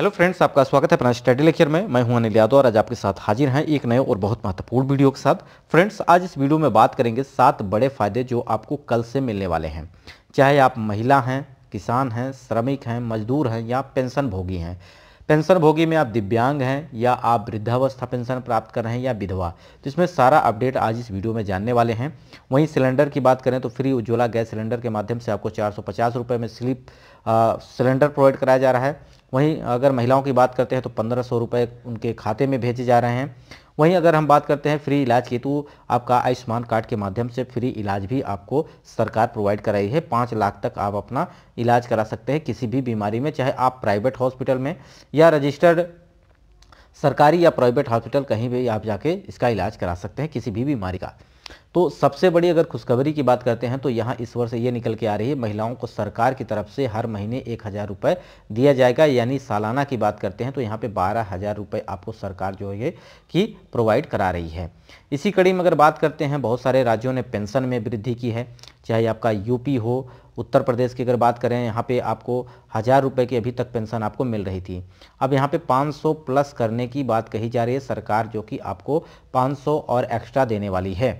hello friends आपका स्वागत है अपना स्टडी लेक्चर में मैं हूं अनिल यादव और आज आपके साथ हाजिर हैं एक नए और बहुत महत्वपूर्ण वीडियो के साथ फ्रेंड्स आज इस वीडियो में बात करेंगे सात बड़े फायदे जो आपको कल से मिलने वाले हैं चाहे आप महिला हैं किसान हैं श्रमिक हैं मजदूर हैं या पेंशन भोगी हैं पेंशन भोगी में आप दिव्यांग हैं या आप वृद्धावस्था पेंशन प्राप्त कर रहे हैं या विधवा तो इसमें सारा अपडेट आज इस वीडियो में जानने वाले हैं वहीं सिलेंडर की बात करें तो फ्री उज्ज्वला गैस सिलेंडर के माध्यम से आपको चार सौ में स्लिप सिलेंडर प्रोवाइड कराया जा रहा है वहीं अगर महिलाओं की बात करते हैं तो पंद्रह सौ रुपये उनके खाते में भेजे जा रहे हैं वहीं अगर हम बात करते हैं फ्री इलाज की तो आपका आयुष्मान कार्ड के माध्यम से फ्री इलाज भी आपको सरकार प्रोवाइड कराई है पाँच लाख तक आप अपना इलाज करा सकते हैं किसी भी बीमारी में चाहे आप प्राइवेट हॉस्पिटल में या रजिस्टर्ड सरकारी या प्राइवेट हॉस्पिटल कहीं भी आप जाके इसका इलाज करा सकते हैं किसी भी बीमारी का तो सबसे बड़ी अगर खुशखबरी की बात करते हैं तो यहाँ इस वर्ष ये निकल के आ रही है महिलाओं को सरकार की तरफ से हर महीने एक हज़ार रुपये दिया जाएगा यानी सालाना की बात करते हैं तो यहाँ पे बारह हज़ार रुपये आपको सरकार जो है कि प्रोवाइड करा रही है इसी कड़ी में अगर बात करते हैं बहुत सारे राज्यों ने पेंशन में वृद्धि की है चाहे आपका यूपी हो उत्तर प्रदेश की अगर बात करें यहाँ पे आपको हज़ार रुपये की अभी तक पेंशन आपको मिल रही थी अब यहाँ पे 500 प्लस करने की बात कही जा रही है सरकार जो कि आपको 500 और एक्स्ट्रा देने वाली है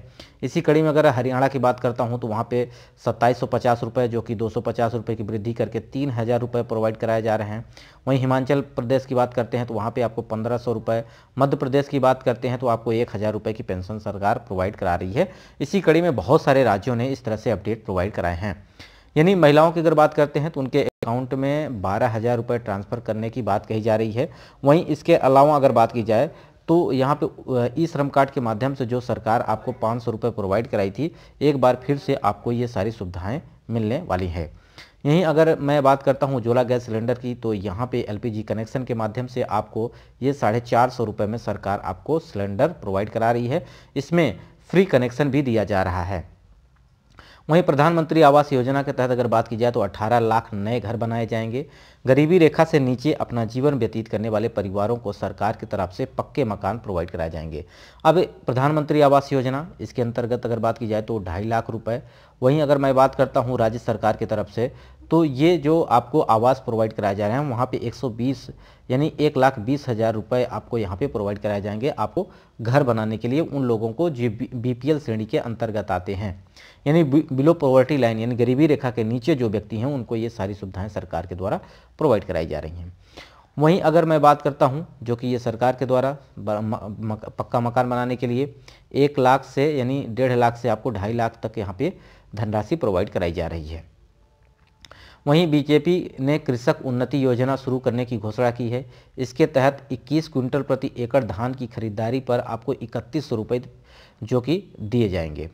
इसी कड़ी में अगर हरियाणा की बात करता हूँ तो वहाँ पे सत्ताईस रुपए जो कि दो सौ की वृद्धि करके तीन हज़ार रुपये प्रोवाइड कराए जा रहे हैं वहीं हिमाचल प्रदेश की बात करते हैं तो वहाँ पे आपको पंद्रह सौ रुपये मध्य प्रदेश की बात करते हैं तो आपको एक हज़ार रुपये की पेंशन सरकार प्रोवाइड करा रही है इसी कड़ी में बहुत सारे राज्यों ने इस तरह से अपडेट प्रोवाइड कराए हैं यानी महिलाओं की अगर बात करते हैं तो उनके अकाउंट में बारह हज़ार रुपये ट्रांसफ़र करने की बात कही जा रही है वहीं इसके अलावा अगर बात की जाए तो यहाँ पे ई श्रम कार्ड के माध्यम से जो सरकार आपको पाँच सौ रुपये प्रोवाइड कराई थी एक बार फिर से आपको ये सारी सुविधाएँ मिलने वाली है यहीं अगर मैं बात करता हूँ उज्ज्वला गैस सिलेंडर की तो यहाँ पे एलपीजी कनेक्शन के माध्यम से आपको ये साढ़े चार सौ रुपये में सरकार आपको सिलेंडर प्रोवाइड करा रही है इसमें फ्री कनेक्शन भी दिया जा रहा है वहीं प्रधानमंत्री आवास योजना के तहत अगर बात की जाए तो 18 लाख नए घर बनाए जाएंगे गरीबी रेखा से नीचे अपना जीवन व्यतीत करने वाले परिवारों को सरकार की तरफ से पक्के मकान प्रोवाइड कराए जाएंगे अब प्रधानमंत्री आवास योजना इसके अंतर्गत अगर बात की जाए तो ढाई लाख रुपए वहीं अगर मैं बात करता हूँ राज्य सरकार की तरफ से तो ये जो आपको आवास प्रोवाइड कराया जा रहा है वहाँ पे 120 यानी एक लाख बीस हज़ार रुपये आपको यहाँ पे प्रोवाइड कराए जाएंगे आपको घर बनाने के लिए उन लोगों को जो बी श्रेणी के अंतर्गत आते हैं यानी बिलो पॉवर्टी लाइन यानी गरीबी रेखा के नीचे जो व्यक्ति हैं उनको ये सारी सुविधाएँ सरकार के द्वारा प्रोवाइड कराई जा रही हैं वहीं अगर मैं बात करता हूं जो कि ये सरकार के द्वारा पक्का मकान बनाने के लिए एक लाख से यानी डेढ़ लाख से आपको ढाई लाख तक यहाँ पे धनराशि प्रोवाइड कराई जा रही है वहीं बीजेपी ने कृषक उन्नति योजना शुरू करने की घोषणा की है इसके तहत 21 क्विंटल प्रति एकड़ धान की खरीदारी पर आपको इकतीस सौ रुपये जो कि दिए जाएंगे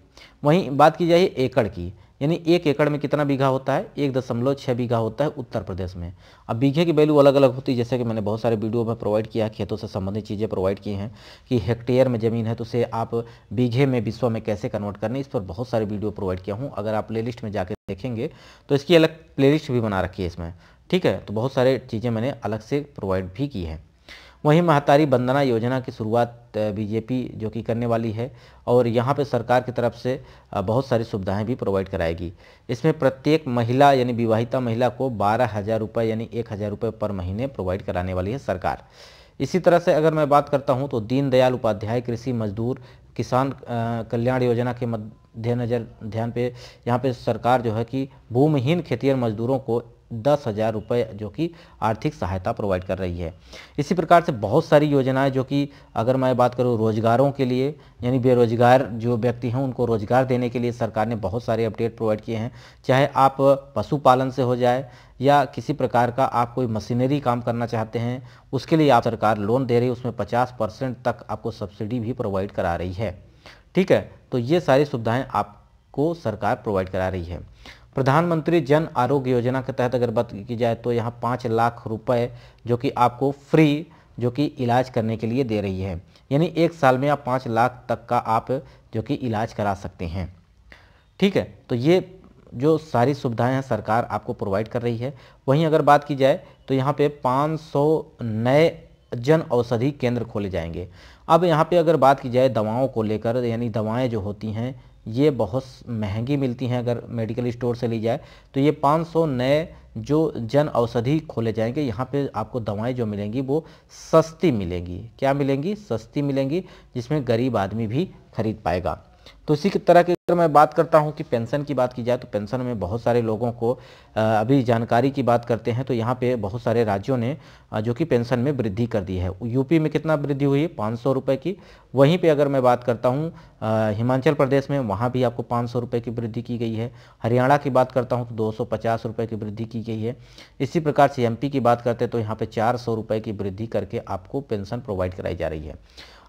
वहीं बात की जाए एकड़ की यानी एक एकड़ में कितना बीघा होता है एक दशमलव छः बीघा होता है उत्तर प्रदेश में अब बीघे की वैल्यू अलग अलग होती है जैसे कि मैंने बहुत सारे वीडियो में प्रोवाइड किया खेतों से संबंधित चीज़ें प्रोवाइड की हैं कि हेक्टेयर में ज़मीन है तो उसे आप बीघे में विश्व में कैसे कन्वर्ट करने इस पर बहुत सारे वीडियो प्रोवाइड किया हूँ अगर आप प्ले में जाकर देखेंगे तो इसकी अलग प्ले भी बना रखी है इसमें ठीक है तो बहुत सारे चीज़ें मैंने अलग से प्रोवाइड भी की हैं वहीं महातारी वंदना योजना की शुरुआत बीजेपी जो कि करने वाली है और यहाँ पे सरकार की तरफ से बहुत सारी सुविधाएं भी प्रोवाइड कराएगी इसमें प्रत्येक महिला यानी विवाहिता महिला को बारह हज़ार रुपये यानी एक हज़ार रुपये पर महीने प्रोवाइड कराने वाली है सरकार इसी तरह से अगर मैं बात करता हूँ तो दीनदयाल उपाध्याय कृषि मजदूर किसान कल्याण योजना के मध्य नज़र ध्यान पे यहाँ पे सरकार जो है कि भूमिहीन खेतीहर मजदूरों को दस हज़ार रुपये जो कि आर्थिक सहायता प्रोवाइड कर रही है इसी प्रकार से बहुत सारी योजनाएं जो कि अगर मैं बात करूं रोज़गारों के लिए यानी बेरोज़गार जो व्यक्ति हैं उनको रोज़गार देने के लिए सरकार ने बहुत सारे अपडेट प्रोवाइड किए हैं चाहे आप पशुपालन से हो जाए या किसी प्रकार का आप कोई मशीनरी काम करना चाहते हैं उसके लिए आप सरकार लोन दे रही है उसमें पचास परसेंट तक आपको सब्सिडी भी प्रोवाइड करा रही है ठीक है तो ये सारी सुविधाएँ आपको सरकार प्रोवाइड करा रही है प्रधानमंत्री जन आरोग्य योजना के तहत अगर बात की जाए तो यहाँ पाँच लाख रुपए जो कि आपको फ्री जो कि इलाज करने के लिए दे रही है यानी एक साल में आप पाँच लाख तक का आप जो कि इलाज करा सकते हैं ठीक है तो ये जो सारी सुविधाएं हैं सरकार आपको प्रोवाइड कर रही है वहीं अगर बात की जाए तो यहाँ पे 500 नए जन औषधि केंद्र खोले जाएंगे अब यहाँ पे अगर बात की जाए दवाओं को लेकर यानी दवाएं जो होती हैं ये बहुत महंगी मिलती हैं अगर मेडिकल स्टोर से ली जाए तो ये 500 नए जो जन औषधि खोले जाएंगे यहाँ पे आपको दवाएं जो मिलेंगी वो सस्ती मिलेंगी क्या मिलेंगी सस्ती मिलेंगी जिसमें गरीब आदमी भी खरीद पाएगा तो इसी की तरह की अगर मैं बात करता हूँ कि पेंशन की बात की जाए तो पेंशन में बहुत सारे लोगों को अभी जानकारी की बात करते हैं तो यहाँ पे बहुत सारे राज्यों ने जो कि पेंशन में वृद्धि कर दी है यूपी में कितना वृद्धि हुई है पाँच सौ रुपये की वहीं पे अगर मैं बात करता हूँ हिमाचल प्रदेश में वहाँ भी आपको पाँच सौ की वृद्धि की गई है हरियाणा की बात करता हूँ तो दो सौ पचास रुपये की वृद्धि की गई है इसी प्रकार से एम की बात करते हैं तो यहाँ पर चार सौ रुपये की वृद्धि करके आपको पेंशन प्रोवाइड कराई जा रही है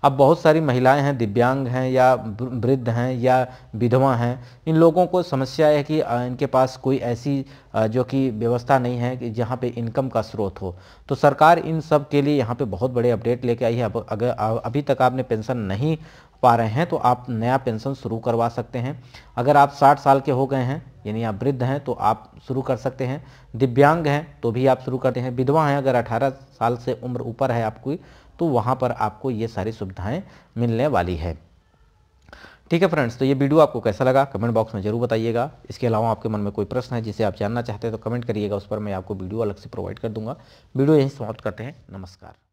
अब बहुत सारी महिलाएं हैं दिव्यांग हैं या वृद्ध हैं या विधवा हैं इन लोगों को समस्या है कि इनके पास कोई ऐसी जो कि व्यवस्था नहीं है कि जहाँ पे इनकम का स्रोत हो तो सरकार इन सब के लिए यहाँ पे बहुत बड़े अपडेट लेके आई है अब अगर अभी तक आपने पेंशन नहीं पा रहे हैं तो आप नया पेंशन शुरू करवा सकते हैं अगर आप 60 साल के हो गए हैं यानी आप वृद्ध हैं तो आप शुरू कर सकते हैं दिव्यांग हैं तो भी आप शुरू करते हैं विधवा हैं अगर 18 साल से उम्र ऊपर है आपकी तो वहाँ पर आपको ये सारी सुविधाएँ मिलने वाली है ठीक है फ्रेंड्स तो ये वीडियो आपको कैसा लगा कमेंट बॉक्स में जरूर बताइएगा इसके अलावा आपके मन में कोई प्रश्न है जिसे आप जानना चाहते हैं तो कमेंट करिएगा उस पर मैं आपको वीडियो अलग से प्रोवाइड कर दूंगा वीडियो यहीं समाप्त करते हैं नमस्कार